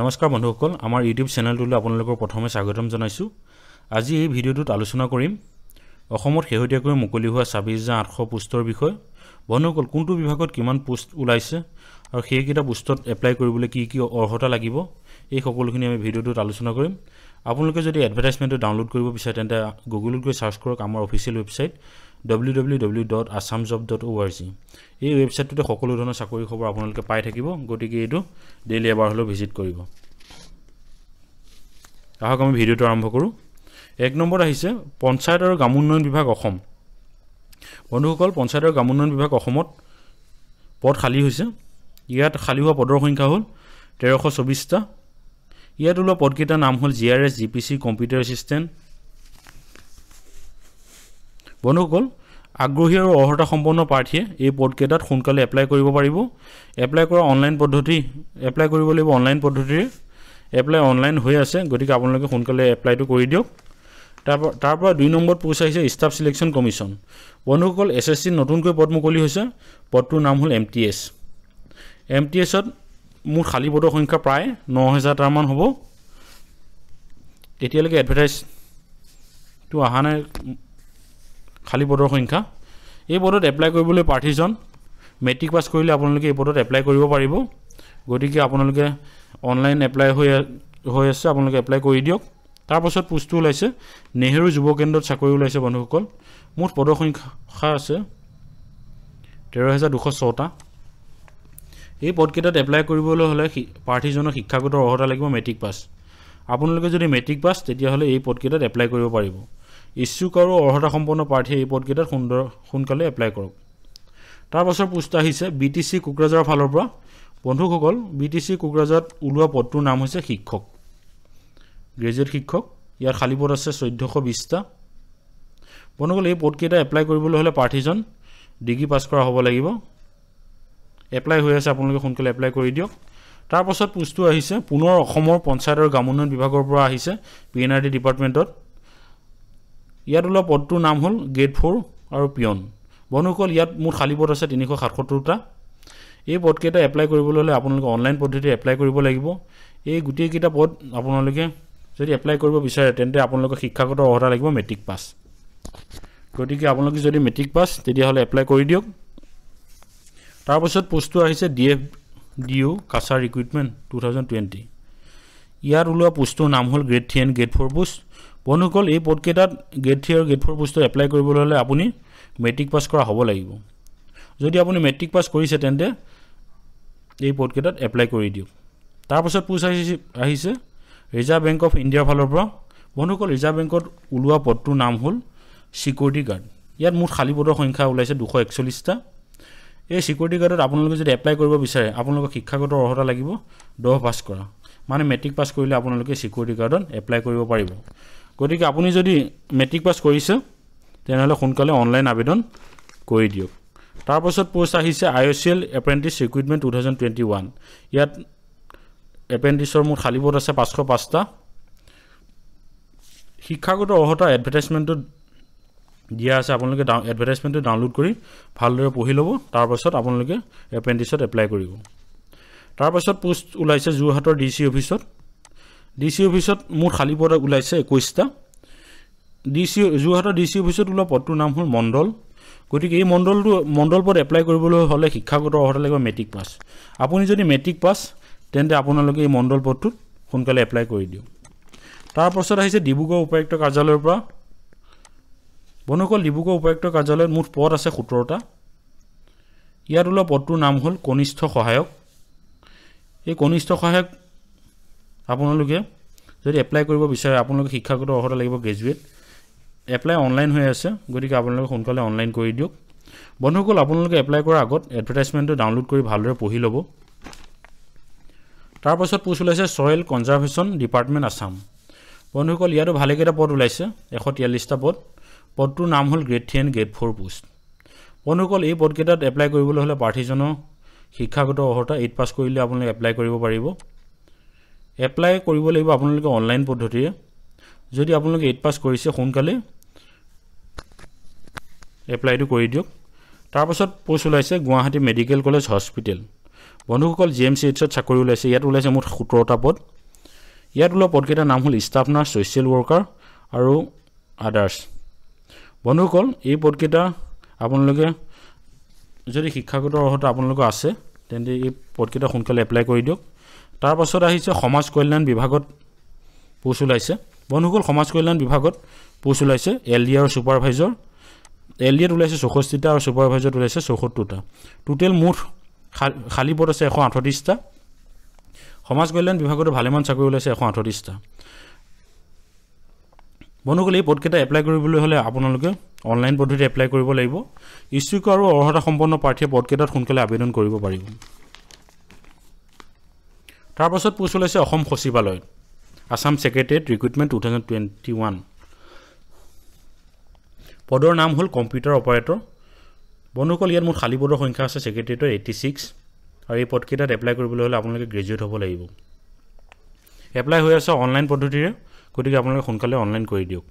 নমস্কাৰ বন্ধুসকল আমাৰ ইউটিউব চেনেলটোলৈ আপোনালোকক প্ৰথমে স্বাগতম জনাইছোঁ আজি এই ভিডিঅ'টোত আলোচনা কৰিম অসমত শেহতীয়াকৈ মুকলি হোৱা ছাব্বিছ হাজাৰ আঠশ পোষ্টৰ বিষয়ে বন্ধুসকল কোনটো বিভাগত কিমান পোষ্ট ওলাইছে আৰু সেইকেইটা পোষ্টত এপ্লাই কৰিবলৈ কি কি অৰ্হতা লাগিব এই সকলোখিনি আমি ভিডিঅ'টোত আলোচনা কৰিম আপোনালোকে যদি এডভাৰটাইজমেণ্টটো ডাউনলোড কৰিব বিচাৰে তেন্তে গুগলত গৈ ছাৰ্চ কৰক আমাৰ official website W W W dot Assam job dot O' R G এই ৱেবছাইটটোতে সকলো ধৰণৰ চাকৰি খবৰ আপোনালোকে পাই থাকিব গতিকে এইটো ডেইলি এবাৰ হ'লেও ভিজিট কৰিব আহক আমি ভিডিঅ'টো আৰম্ভ কৰোঁ এক নম্বৰত আহিছে পঞ্চায়ত আৰু গ্ৰামোন্নয়ন বিভাগ অসম বন্ধুসকল পঞ্চায়ত আৰু গ্ৰামোন্নয়ন বিভাগ অসমত পদ খালী হৈছে ইয়াত খালী হোৱা পদৰ সংখ্যা হ'ল তেৰশ চৌবিছটা ইয়াত ওলোৱা পদকেইটাৰ নাম হ'ল G R S G P C computer assistant বন্ধুসকল আগ্ৰহী আৰু অৰ্হতা সম্পন্ন প্ৰাৰ্থীয়ে এই পদকেইটাত সোনকালে এপ্লাই কৰিব পাৰিব এপ্লাই কৰা অনলাইন পদ্ধতি এপ্লাই কৰিব লাগিব অনলাইন পদ্ধতিৰে এপ্লাই অনলাইন হৈ আছে গতিকে আপোনালোকে সোনকালে এপ্লাইটো কৰি দিয়ক তাৰপৰা তাৰ পৰা দুই নম্বৰত পোষ্ট আহিছে ষ্টাফ ছিলেকশ্যন কমিশ্যন বন্ধুসকল এছ এছ চিত নতুনকৈ পদ মুকলি হৈছে পদটোৰ নাম হ'ল M T S M T এছত মোৰ খালী পদৰ সংখ্যা প্ৰায় ন হেজাৰটামান হ'ব এতিয়ালৈকে এডভাৰটাইজটো অহা নাই খালী পদৰ সংখ্যা এই পদত এপ্লাই কৰিবলৈ প্ৰাৰ্থীজন মেট্ৰিক পাছ কৰিলে আপোনালোকে এই পদত এপ্লাই কৰিব পাৰিব গতিকে আপোনালোকে অনলাইন এপ্লাই হৈ হৈ আছে আপোনালোকে এপ্লাই কৰি দিয়ক তাৰপাছত পোষ্টটো ওলাইছে নেহেৰু যুৱ কেন্দ্ৰত চাকৰি ওলাইছে বন্ধুসকল মুঠ পদৰ সংখ্যা আছে তেৰ হেজাৰ দুশ ছটা এই পদকেইটাত এপ্লাই কৰিবলৈ হ'লে প্ৰাৰ্থীজনক শিক্ষাগত অৰ্হতা লাগিব মেট্ৰিক পাছ আপোনালোকে যদি মেট্ৰিক পাছ তেতিয়াহ'লে এই পদকেইটাত এপ্লাই কৰিব পাৰিব ইচ্ছুক আৰু অৰ্হতাসম্পন্ন প্ৰাৰ্থীয়ে এই পদকেইটাত সুন্দৰ সোনকালে এপ্লাই কৰক তাৰপাছত পোষ্ট আহিছে বি টি চি কোকৰাঝাৰৰ ফালৰ পৰা বন্ধুসকল বি টি চি কোকৰাঝাৰত ওলোৱা পদটোৰ নাম হৈছে শিক্ষক গ্ৰেজুৱেট শিক্ষক ইয়াৰ খালী পদ আছে চৈধ্যশ বিছটা বন্ধুসকল এই পদকেইটা এপ্লাই কৰিবলৈ হ'লে প্ৰাৰ্থীজন ডিগ্ৰী পাছ কৰা হ'ব লাগিব এপ্লাই হৈ আছে আপোনালোকে সোনকালে এপ্লাই কৰি দিয়ক তাৰপাছত পোষ্টটো আহিছে পুনৰ অসমৰ পঞ্চায়ত আৰু গ্ৰামোন্নয়ন বিভাগৰ পৰা আহিছে পি এন আৰ ডি ডিপাৰ্টমেণ্টত ইয়াত ওলোৱা পদটোৰ নাম হ'ল গ্ৰেড ফ'ৰ আৰু পিয়ন বন্ধুসকল ইয়াত মোৰ খালী পদ আছে তিনিশ সাতসত্তৰটা এই পদকেইটা এপ্লাই কৰিবলৈ হ'লে আপোনালোকে অনলাইন পদ্ধতিৰে এপ্লাই কৰিব লাগিব এই গোটেইকেইটা পদ আপোনালোকে যদি এপ্লাই কৰিব বিচাৰে তেন্তে আপোনালোকৰ শিক্ষাগত অৰ্হতা লাগিব মেট্ৰিক পাছ গতিকে আপোনালোকে যদি মেট্ৰিক পাছ তেতিয়াহ'লে এপ্লাই কৰি দিয়ক তাৰপিছত পোষ্টটো আহিছে D F D O' Cachar recruitment two thousand twenty ইয়াত ওলোৱা পোষ্টটোৰ নাম হ'ল grade three and grade four post বন্ধুসকল এই পদকেইটাত গ্ৰেড থ্ৰী আৰু গ্ৰেড ফ'ৰ বস্তু এপ্লাই কৰিবলৈ হ'লে আপুনি মেট্ৰিক পাছ কৰা হ'ব লাগিব যদি আপুনি মেট্ৰিক পাছ কৰিছে তেন্তে এই পদকেইটাত এপ্লাই কৰি দিয়ক তাৰপাছত পোষ্ট আহিছে আহিছে ৰিজাৰ্ভ বেংক অফ ইণ্ডিয়াৰ ফালৰ পৰা বন্ধুসকল ৰিজাৰ্ভ বেংকত ওলোৱা পদটোৰ নাম হ'ল ছিকিউৰিটি গাৰ্ড ইয়াত মুঠ খালী পদৰ সংখ্যা ওলাইছে দুশ একচল্লিছটা এই ছিকিউৰিটি গাৰ্ডত আপোনালোকে যদি এপ্লাই কৰিব বিচাৰে আপোনালোকক শিক্ষাগত অৰ্হতা লাগিব দহ পাছ কৰা মানে মেট্ৰিক পাছ কৰিলে আপোনালোকে ছিকিউৰিটি গাৰ্ডত এপ্লাই কৰিব পাৰিব গতিকে আপুনি যদি মেট্ৰিক পাছ কৰিছে তেনেহ'লে সোনকালে অনলাইন আবেদন কৰি দিয়ক তাৰপাছত পোষ্ট আহিছে I O' C L apprentice recruitment two thousand twenty one ইয়াত এপ্ৰেণ্টিছৰ মোৰ খালী পদ আছে পাঁচশ পাঁচটা শিক্ষাগত অৰ্হতা এডভাৰটাইজমেণ্টটো দিয়া আছে আপোনালোকে ডাউ এডভাৰটাইজমেণ্টটো ডাউনলোড কৰি ভালদৰে পঢ়ি ল'ব তাৰপাছত আপোনালোকে এপ্ৰেণ্টিছত এপ্লাই কৰিব তাৰপাছত পোষ্ট ওলাইছে যোৰহাটৰ ডি চি অফিচত ডি চি অফিচত মোৰ খালী পদ ওলাইছে একৈছটা ডি চি যোৰহাটৰ ডি চি অফিচত ওলোৱা পদটোৰ নাম হ'ল মণ্ডল গতিকে এই মণ্ডলটো মণ্ডল পদ এপ্লাই কৰিবলৈ হ'লে শিক্ষাগত অৰ্হতা লাগিব মেট্ৰিক পাছ আপুনি যদি মেট্ৰিক পাছ তেন্তে আপোনালোকে এই মণ্ডল পদটোত সোনকালে এপ্লাই কৰি দিওঁ তাৰপাছত আহিছে ডিব্ৰুগড় উপায়ুক্ত কাৰ্যালয়ৰ পৰা বন্ধুসকল ডিব্ৰুগড় উপায়ুক্ত কাৰ্যালয়ত মুঠ পদ আছে সোতৰটা ইয়াত ওলোৱা পদটোৰ নাম হ'ল কনিষ্ঠ সহায়ক এই কনিষ্ঠ সহায়ক আপোনালোকে যদি এপ্লাই কৰিব বিচাৰে আপোনালোকে শিক্ষাগত অৰ্হতা লাগিব গ্ৰেজুৱেট এপ্লাই অনলাইন হৈ আছে গতিকে আপোনালোকে সোনকালে অনলাইন কৰি দিয়ক বন্ধুসকল আপোনালোকে এপ্লাই কৰাৰ আগত এডভাৰটাইজমেণ্টটো ডাউনলোড কৰি ভালদৰে পঢ়ি ল'ব তাৰপাছত পোষ্ট ওলাইছে ছইল কনজাৰ্ভেশ্যন ডিপাৰ্টমেণ্ট আছাম বন্ধুসকল ইয়াতো ভালেকেইটা পদ ওলাইছে এশ তিয়াল্লিছটা পদ পদটোৰ নাম হ'ল grade three and grade four post বন্ধুসকল এই পদকেইটাত এপ্লাই কৰিবলৈ হ'লে প্ৰাৰ্থীজনৰ শিক্ষাগত অৰ্হতা এইট পাছ কৰিলে আপোনালোকে এপ্লাই কৰিব পাৰিব এপ্লাই কৰিব লাগিব আপোনালোকে অনলাইন পদ্ধতিৰে যদি আপোনালোকে এইট পাছ কৰিছে সোনকালে এপ্লাইটো কৰি দিয়ক তাৰপাছত পোষ্ট ওলাইছে গুৱাহাটী মেডিকেল কলেজ হস্পিটেল বন্ধুসকল জি এম চি এইচত চাকৰি ওলাইছে ইয়াত ওলাইছে মুঠ সোতৰটা পদ ইয়াত ওলোৱা পদকেইটাৰ নাম হ'ল ষ্টাফ নাৰ্ছ ছ'চিয়েল ৱৰ্কাৰ আৰু আদাৰ্ছ বন্ধুসকল এই পদকেইটা আপোনালোকে যদি শিক্ষাগত অৰ্হতা আপোনালোকৰ আছে তেন্তে এই পদকেইটা সোনকালে এপ্লাই কৰি দিয়ক তাৰপাছত আহিছে সমাজ কল্যাণ বিভাগত পোষ্ট ওলাইছে বন্ধুসকল সমাজ কল্যাণ বিভাগত পোষ্ট ওলাইছে এল ডি আৰু ছুপাৰভাইজৰ এল ডি এত ওলাইছে চৌষষ্ঠিটা আৰু ছুপাৰভাইজত ওলাইছে চৌসত্তৰটা টোটেল মুঠ খালী খালী পদ আছে এশ আঠত্ৰিছটা সমাজ কল্যাণ বিভাগতো ভালেমান চাকৰি ওলাইছে এশ আঠত্ৰিছটা বন্ধুসকল এই পদকেইটা এপ্লাই কৰিবলৈ হ'লে আপোনালোকে অনলাইন পদ্ধতিত এপ্লাই কৰিব লাগিব ইচ্ছুক আৰু অৰ্হতাসম্পন্ন প্ৰাৰ্থীয়ে পদকেইটাত সোনকালে আবেদন কৰিব পাৰিব তাৰপাছত পোষ্ট ওলাইছে অসম সচিবালয় Assam secretariat recruitment two thousand twenty one পদৰ নাম হ'ল কম্পিউটাৰ অপাৰেটৰ বন্ধুসকল ইয়াত মোৰ খালী পদৰ সংখ্যা আছে ছেক্ৰেটেৰিয়েটৰ এইটি ছিক্স আৰু এই পদকেইটাত এপ্লাই কৰিবলৈ হ'লে আপোনালোকে গ্ৰেজুৱেট হ'ব লাগিব এপ্লাই হৈ আছে অনলাইন পদ্ধতিৰে গতিকে আপোনালোকে সোনকালে অনলাইন কৰি দিয়ক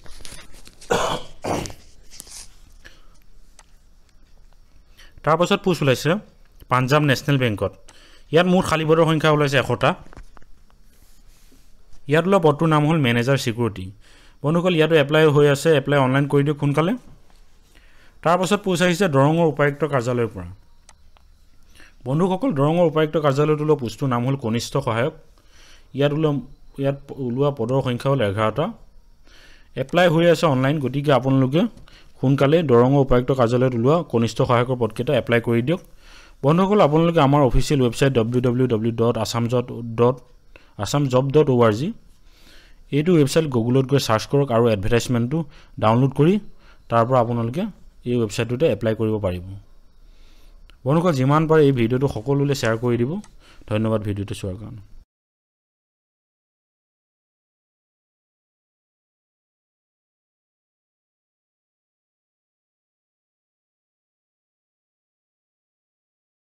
তাৰপাছত পোষ্ট ওলাইছে পাঞ্জাৱ নেশ্যনেল বেংকত ইয়াত মোৰ খালী পদৰ সংখ্যা ওলাইছে এশটা ইয়াত ওলোৱা পদটোৰ নাম হ'ল মেনেজাৰ ছিকিউৰিটি বন্ধুসকল ইয়াতো এপ্লাই হৈ আছে এপ্লাই অনলাইন কৰি দিয়ক সোনকালে তাৰপাছত পোষ আহিছে দৰঙৰ উপায়ুক্ত কাৰ্যালয়ৰ পৰা বন্ধুসকল দৰঙৰ উপায়ুক্ত কাৰ্যালয়ত ওলোৱা পোষ্টটোৰ নাম হ'ল কনিষ্ঠ সহায়ক ইয়াত ওলোৱা ইয়াত ওলোৱা পদৰ সংখ্যা হ'ল এঘাৰটা এপ্লাই হৈ আছে অনলাইন গতিকে আপোনালোকে সোনকালে দৰঙৰ উপায়ুক্ত কাৰ্যালয়ত ওলোৱা কনিষ্ঠ সহায়কৰ পদকেইটা এপ্লাই কৰি দিয়ক বন্ধুসকল আপোনালোকে আমাৰ official website W W W dot Assam জট dot Assam job dot O' R G এইটো ৱেবছাইট গুগলত গৈ ছাৰ্চ কৰক আৰু এডভাৰটাইজমেণ্টটো ডাউনলোড কৰি তাৰ পৰা আপোনালোকে এই ৱেবছাইটটোতে এপ্লাই কৰিব পাৰিব বন্ধুসকল যিমান পাৰে এই ভিডিঅ'টো সকলোলৈ শ্বেয়াৰ কৰি দিব ধন্যবাদ ভিডিঅ'টো চোৱাৰ কাৰণে